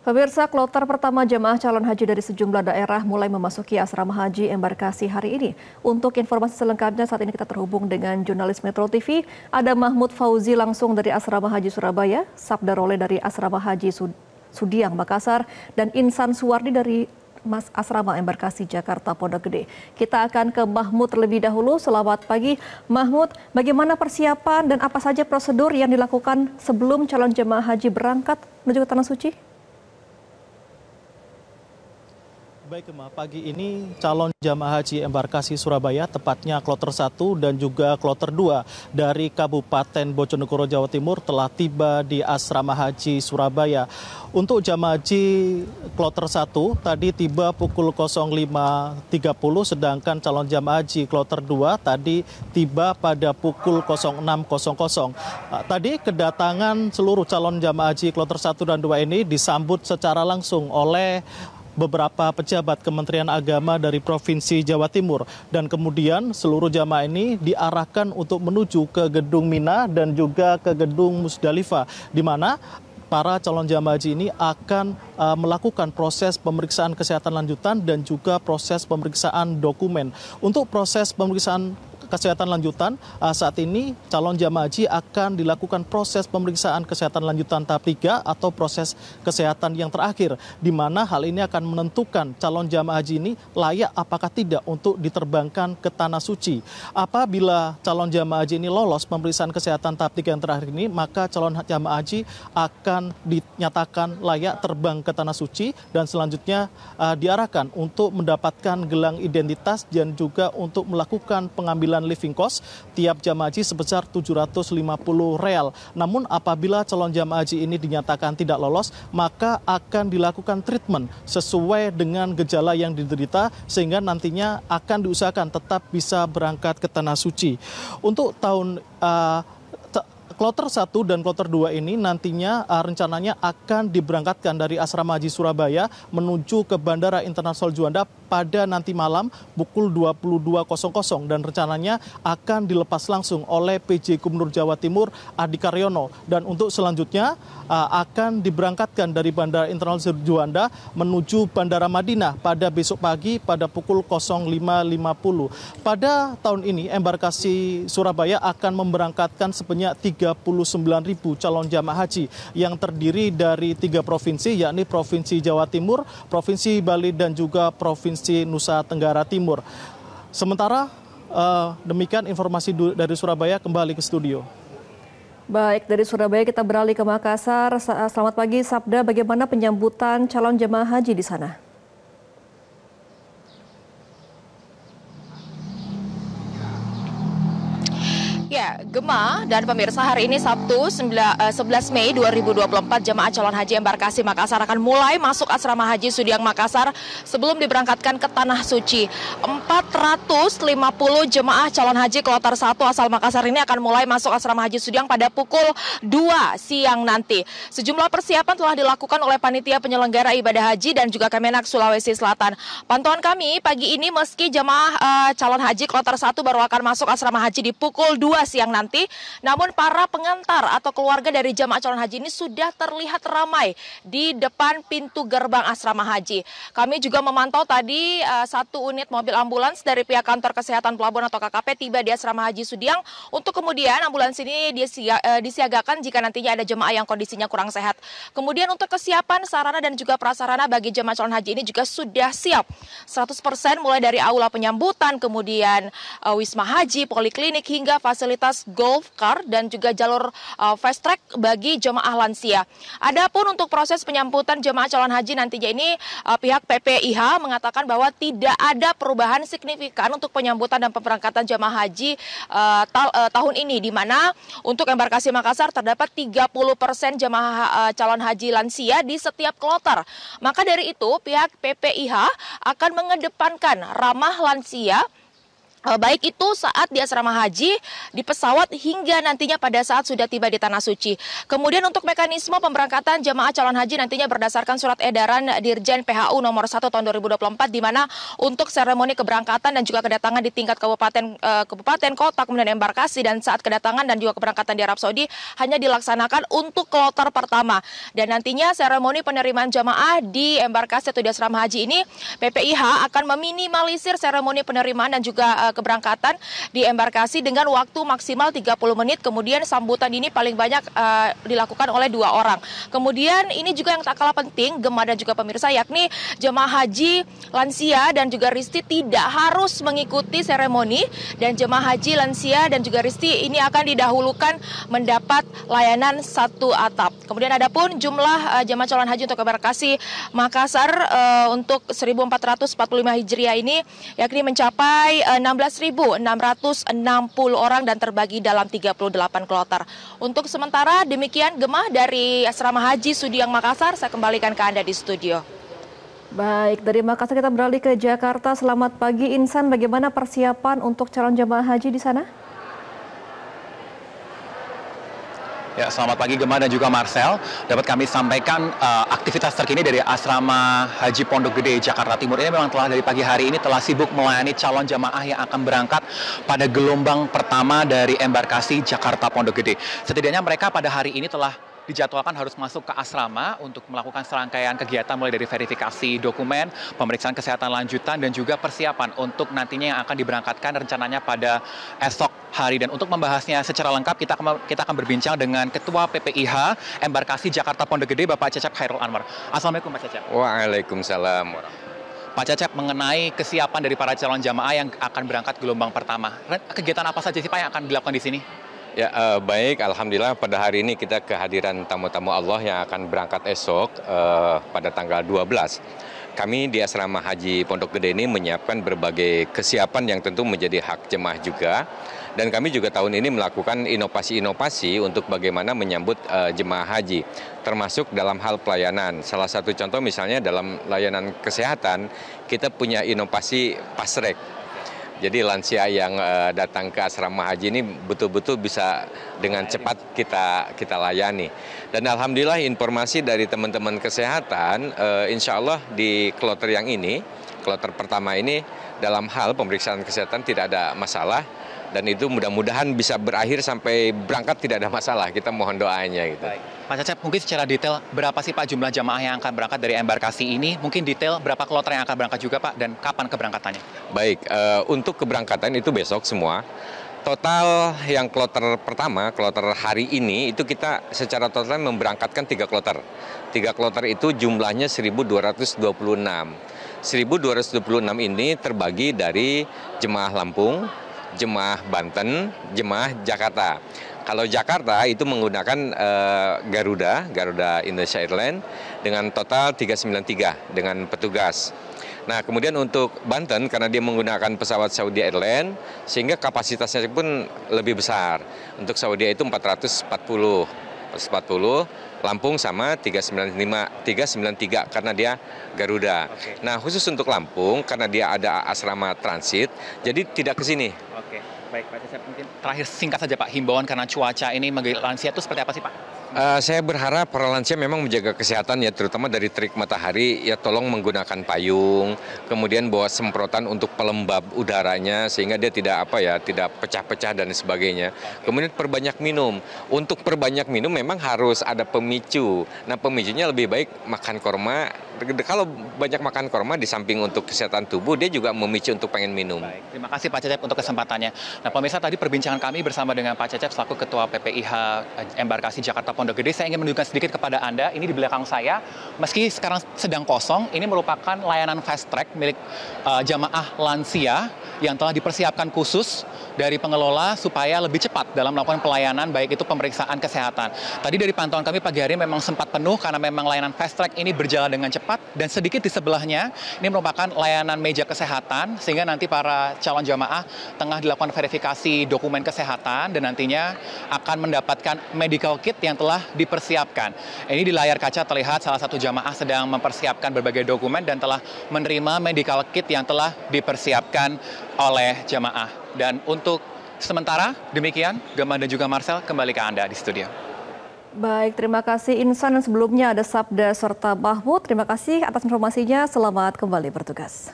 Pemirsa kloter pertama jemaah calon haji dari sejumlah daerah mulai memasuki asrama haji embarkasi hari ini. Untuk informasi selengkapnya saat ini kita terhubung dengan jurnalis Metro TV, ada Mahmud Fauzi langsung dari asrama haji Surabaya, Sabda Role dari asrama haji Sudiang Makassar, dan Insan Suwardi dari Mas Asrama Embarkasi Jakarta Pondok Gede. Kita akan ke Mahmud terlebih dahulu. Selamat pagi, Mahmud. Bagaimana persiapan dan apa saja prosedur yang dilakukan sebelum calon jemaah haji berangkat menuju ke Tanah Suci? Baik, Ma. Pagi ini calon jamaah haji embarkasi Surabaya, tepatnya kloter 1 dan juga kloter 2 dari Kabupaten Bojonegoro, Jawa Timur telah tiba di Asrama Haji Surabaya. Untuk jamaah haji kloter 1 tadi tiba pukul 05.30, sedangkan calon jamaah haji kloter 2 tadi tiba pada pukul 06.00. Ah, tadi kedatangan seluruh calon jamaah haji kloter 1 dan 2 ini disambut secara langsung oleh beberapa pejabat Kementerian Agama dari Provinsi Jawa Timur dan kemudian seluruh jamaah ini diarahkan untuk menuju ke gedung Mina dan juga ke gedung Musdalifah di mana para calon jamaah haji ini akan uh, melakukan proses pemeriksaan kesehatan lanjutan dan juga proses pemeriksaan dokumen. Untuk proses pemeriksaan kesehatan lanjutan uh, saat ini calon jamaah haji akan dilakukan proses pemeriksaan kesehatan lanjutan tahap 3 atau proses kesehatan yang terakhir di mana hal ini akan menentukan calon jamaah haji ini layak apakah tidak untuk diterbangkan ke tanah suci. Apabila calon jamaah haji ini lolos pemeriksaan kesehatan tahap 3 yang terakhir ini maka calon jamaah haji akan dinyatakan layak terbang ke tanah suci dan selanjutnya uh, diarahkan untuk mendapatkan gelang identitas dan juga untuk melakukan pengambilan dan living cost tiap jam haji sebesar 750 real. Namun apabila calon jam haji ini dinyatakan tidak lolos, maka akan dilakukan treatment sesuai dengan gejala yang diderita sehingga nantinya akan diusahakan tetap bisa berangkat ke tanah suci. Untuk tahun uh, kloter 1 dan kloter 2 ini nantinya uh, rencananya akan diberangkatkan dari Asrama Haji Surabaya menuju ke Bandara Internasional Juanda pada nanti malam pukul 22.00 dan rencananya akan dilepas langsung oleh PJ Gubernur Jawa Timur Adi Karyono dan untuk selanjutnya uh, akan diberangkatkan dari Bandara Internasional Juanda menuju Bandara Madinah pada besok pagi pada pukul 05.50. Pada tahun ini embarkasi Surabaya akan memberangkatkan sebanyak 3 39.000 calon jamaah haji yang terdiri dari tiga provinsi yakni Provinsi Jawa Timur, Provinsi Bali dan juga Provinsi Nusa Tenggara Timur. Sementara uh, demikian informasi dari Surabaya kembali ke studio. Baik, dari Surabaya kita beralih ke Makassar. Selamat pagi Sabda, bagaimana penyambutan calon jemaah haji di sana? Gema dan pemirsa hari ini Sabtu 11 eh, Mei 2024 jemaah calon haji embarkasi Makassar akan mulai masuk asrama haji Sudiang Makassar sebelum diberangkatkan ke tanah suci. 450 jemaah calon haji kloter 1 asal Makassar ini akan mulai masuk asrama haji Sudiang pada pukul 2 siang nanti. Sejumlah persiapan telah dilakukan oleh panitia penyelenggara ibadah haji dan juga Kemenak Sulawesi Selatan. Pantauan kami pagi ini meski jemaah uh, calon haji kloter 1 baru akan masuk asrama haji di pukul 2 siang siang nanti. Namun para pengantar atau keluarga dari jemaah calon haji ini sudah terlihat ramai di depan pintu gerbang asrama haji. Kami juga memantau tadi uh, satu unit mobil ambulans dari pihak kantor kesehatan pelabuhan atau KKP tiba di asrama haji Sudiang untuk kemudian ambulans ini disia, eh, disiagakan jika nantinya ada jemaah yang kondisinya kurang sehat. Kemudian untuk kesiapan sarana dan juga prasarana bagi jemaah calon haji ini juga sudah siap 100% mulai dari aula penyambutan kemudian uh, wisma haji, poliklinik hingga fasilitas fasilitas golf car dan juga jalur uh, fast track bagi jemaah lansia. Adapun untuk proses penyambutan jemaah calon haji nantinya ini uh, pihak PPIH mengatakan bahwa tidak ada perubahan signifikan untuk penyambutan dan pemberangkatan jemaah haji uh, ta uh, tahun ini di mana untuk embarkasi Makassar terdapat 30% persen jemaah uh, calon haji lansia di setiap kloter. Maka dari itu pihak PPIH akan mengedepankan ramah lansia Eh, baik itu saat di asrama haji, di pesawat hingga nantinya pada saat sudah tiba di tanah suci. Kemudian untuk mekanisme pemberangkatan jemaah calon haji nantinya berdasarkan surat edaran Dirjen PHU nomor 1 tahun 2024 di mana untuk seremoni keberangkatan dan juga kedatangan di tingkat kabupaten eh, kabupaten kota kemudian embarkasi dan saat kedatangan dan juga keberangkatan di Arab Saudi hanya dilaksanakan untuk kloter pertama. Dan nantinya seremoni penerimaan jemaah di embarkasi atau di asrama haji ini PPIH akan meminimalisir seremoni penerimaan dan juga eh, keberangkatan di embarkasi dengan waktu maksimal 30 menit. Kemudian sambutan ini paling banyak uh, dilakukan oleh dua orang. Kemudian ini juga yang tak kalah penting, Gemma dan juga pemirsa, yakni jemaah haji lansia dan juga risti tidak harus mengikuti seremoni dan jemaah haji lansia dan juga risti ini akan didahulukan mendapat layanan satu atap. Kemudian ada pun jumlah uh, jemaah calon haji untuk embarkasi Makassar uh, untuk 1445 Hijriah ini yakni mencapai uh, 16.660 orang dan terbagi dalam 38 kloter. Untuk sementara demikian gemah dari Asrama Haji Sudiang Makassar, saya kembalikan ke Anda di studio. Baik, dari Makassar kita beralih ke Jakarta. Selamat pagi Insan, bagaimana persiapan untuk calon jemaah haji di sana? Ya, selamat pagi Gemma dan juga Marcel. Dapat kami sampaikan uh, aktivitas terkini dari Asrama Haji Pondok Gede Jakarta Timur ini memang telah dari pagi hari ini telah sibuk melayani calon jamaah yang akan berangkat pada gelombang pertama dari embarkasi Jakarta Pondok Gede. Setidaknya mereka pada hari ini telah dijadwalkan harus masuk ke asrama untuk melakukan serangkaian kegiatan mulai dari verifikasi dokumen, pemeriksaan kesehatan lanjutan, dan juga persiapan untuk nantinya yang akan diberangkatkan rencananya pada esok hari. Dan untuk membahasnya secara lengkap, kita akan, kita akan berbincang dengan Ketua PPIH Embarkasi Jakarta Pondok Gede, Bapak Cecep Khairul Anwar. Assalamualaikum Pak Cecep. Waalaikumsalam. Pak Cecep mengenai kesiapan dari para calon jamaah yang akan berangkat gelombang pertama. Kegiatan apa saja sih Pak yang akan dilakukan di sini? Ya eh, baik, alhamdulillah pada hari ini kita kehadiran tamu-tamu Allah yang akan berangkat esok eh, pada tanggal 12. Kami di asrama Haji Pondok Gede ini menyiapkan berbagai kesiapan yang tentu menjadi hak jemaah juga. Dan kami juga tahun ini melakukan inovasi-inovasi untuk bagaimana menyambut e, jemaah haji, termasuk dalam hal pelayanan. Salah satu contoh misalnya dalam layanan kesehatan kita punya inovasi pasrek jadi lansia yang eh, datang ke asrama haji ini betul-betul bisa dengan cepat kita kita layani. Dan alhamdulillah informasi dari teman-teman kesehatan, uh, insya Allah di kloter yang ini, kloter pertama ini dalam hal pemeriksaan kesehatan tidak ada masalah dan itu mudah-mudahan bisa berakhir sampai berangkat tidak ada masalah. Kita mohon doanya gitu. Baik. Pak Cecep, mungkin secara detail berapa sih Pak jumlah jamaah yang akan berangkat dari embarkasi ini? Mungkin detail berapa kloter yang akan berangkat juga Pak dan kapan keberangkatannya? Baik, uh, untuk keberangkatan itu besok semua. Total yang kloter pertama, kloter hari ini, itu kita secara total memberangkatkan tiga kloter. Tiga kloter itu jumlahnya 1.226. 1.226 ini terbagi dari jemaah Lampung, jemaah Banten, jemaah Jakarta. Kalau Jakarta itu menggunakan uh, Garuda, Garuda Indonesia Airlines dengan total 393 dengan petugas. Nah, kemudian untuk Banten karena dia menggunakan pesawat Saudi Airlines sehingga kapasitasnya pun lebih besar. Untuk Saudi itu 440. 140, Lampung sama 395, 393 karena dia Garuda. Okay. Nah khusus untuk Lampung karena dia ada asrama transit, jadi tidak ke sini. Oke, okay. baik Pak Cecep mungkin terakhir singkat saja Pak himbauan karena cuaca ini bagi lansia itu seperti apa sih Pak? Uh, saya berharap para lansia memang menjaga kesehatan ya terutama dari trik matahari ya tolong menggunakan payung kemudian bawa semprotan untuk pelembab udaranya sehingga dia tidak apa ya tidak pecah-pecah dan sebagainya kemudian perbanyak minum untuk perbanyak minum memang harus ada pemicu nah pemicunya lebih baik makan korma kalau banyak makan korma di samping untuk kesehatan tubuh dia juga memicu untuk pengen minum baik. terima kasih Pak Cecep untuk kesempatannya nah pemirsa tadi perbincangan kami bersama dengan Pak Cecep selaku Ketua PPIH eh, Embarkasi Jakarta Pondok Gede. Saya ingin menunjukkan sedikit kepada Anda, ini di belakang saya, meski sekarang sedang kosong, ini merupakan layanan fast track milik uh, jamaah lansia yang telah dipersiapkan khusus dari pengelola supaya lebih cepat dalam melakukan pelayanan baik itu pemeriksaan kesehatan. Tadi dari pantauan kami pagi hari memang sempat penuh karena memang layanan fast track ini berjalan dengan cepat dan sedikit di sebelahnya ini merupakan layanan meja kesehatan sehingga nanti para calon jamaah tengah dilakukan verifikasi dokumen kesehatan dan nantinya akan mendapatkan medical kit yang telah dipersiapkan. Ini di layar kaca terlihat salah satu jamaah sedang mempersiapkan berbagai dokumen dan telah menerima medical kit yang telah dipersiapkan oleh jamaah. Dan untuk sementara demikian, Gema dan juga Marcel kembali ke Anda di studio. Baik, terima kasih Insan sebelumnya ada Sabda serta Mahmud. Terima kasih atas informasinya. Selamat kembali bertugas.